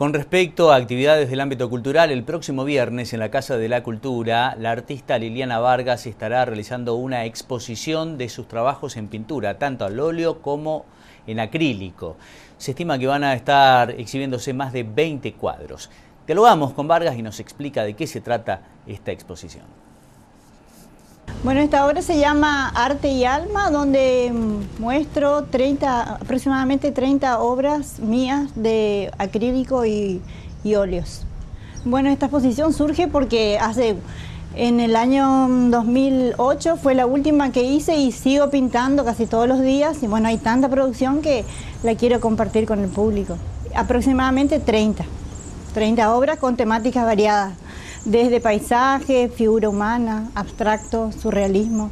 Con respecto a actividades del ámbito cultural, el próximo viernes en la Casa de la Cultura, la artista Liliana Vargas estará realizando una exposición de sus trabajos en pintura, tanto al óleo como en acrílico. Se estima que van a estar exhibiéndose más de 20 cuadros. Dialogamos con Vargas y nos explica de qué se trata esta exposición. Bueno, esta obra se llama Arte y Alma, donde muestro aproximadamente 30 obras mías de acrílico y, y óleos. Bueno, esta exposición surge porque hace en el año 2008 fue la última que hice y sigo pintando casi todos los días. Y bueno, hay tanta producción que la quiero compartir con el público. Aproximadamente 30, 30 obras con temáticas variadas desde paisaje, figura humana, abstracto, surrealismo,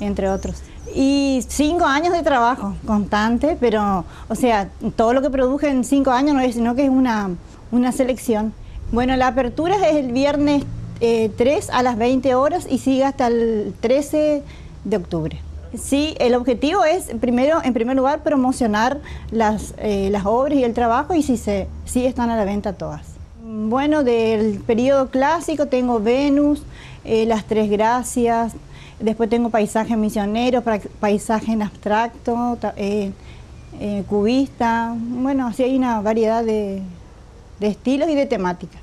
entre otros. Y cinco años de trabajo constante, pero, o sea, todo lo que produje en cinco años no es, sino que es una, selección. Bueno, la apertura es el viernes 3 eh, a las 20 horas y sigue hasta el 13 de octubre. Sí, el objetivo es, primero, en primer lugar, promocionar las, eh, las obras y el trabajo y si, se, si están a la venta todas. Bueno, del periodo clásico tengo Venus, eh, Las Tres Gracias, después tengo paisajes misioneros, paisaje en abstracto, eh, eh, cubista, bueno, así hay una variedad de, de estilos y de temáticas.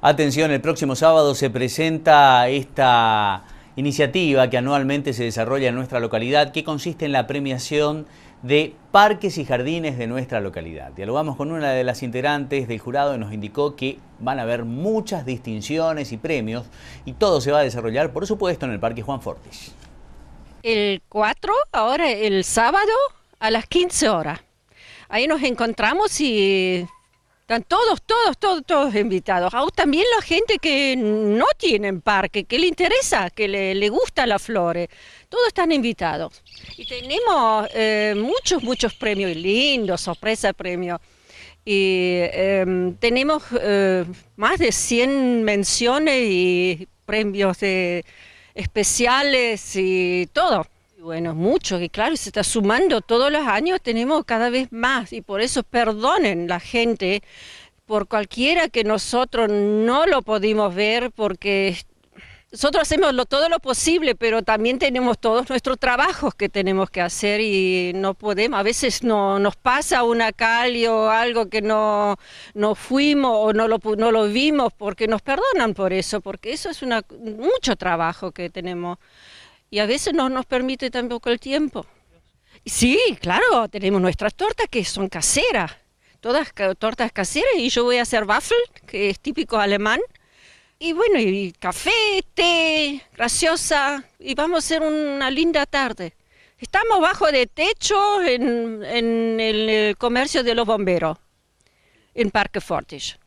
Atención, el próximo sábado se presenta esta iniciativa que anualmente se desarrolla en nuestra localidad que consiste en la premiación de parques y jardines de nuestra localidad. Dialogamos con una de las integrantes del jurado y nos indicó que van a haber muchas distinciones y premios y todo se va a desarrollar, por supuesto, en el Parque Juan Fortis. El 4, ahora el sábado, a las 15 horas. Ahí nos encontramos y están todos, todos, todos, todos invitados. Aún también la gente que no tienen parque, que le interesa, que le, gusta las flores. Todos están invitados. Y tenemos eh, muchos, muchos premios lindos, sorpresa premios. Y em, tenemos eh, más de 100 menciones y premios de especiales y todo. Bueno, mucho, y claro, se está sumando todos los años, tenemos cada vez más y por eso perdonen la gente por cualquiera que nosotros no lo pudimos ver porque nosotros hacemos lo, todo lo posible, pero también tenemos todos nuestros trabajos que tenemos que hacer y no podemos. A veces no, nos pasa una calle o algo que no, fuimos o no lo, no lo vimos porque nos perdonan por eso, porque eso es una, mucho trabajo que tenemos y a veces no nos permite tampoco el tiempo. Sí, claro, tenemos nuestras tortas que son caseras, todas tortas caseras y yo voy a hacer waffle, que es típico alemán. Y bueno, y café, té, graciosa, y vamos a hacer una linda tarde. Estamos bajo de techo en, en el comercio de los bomberos, en Parque Fortis.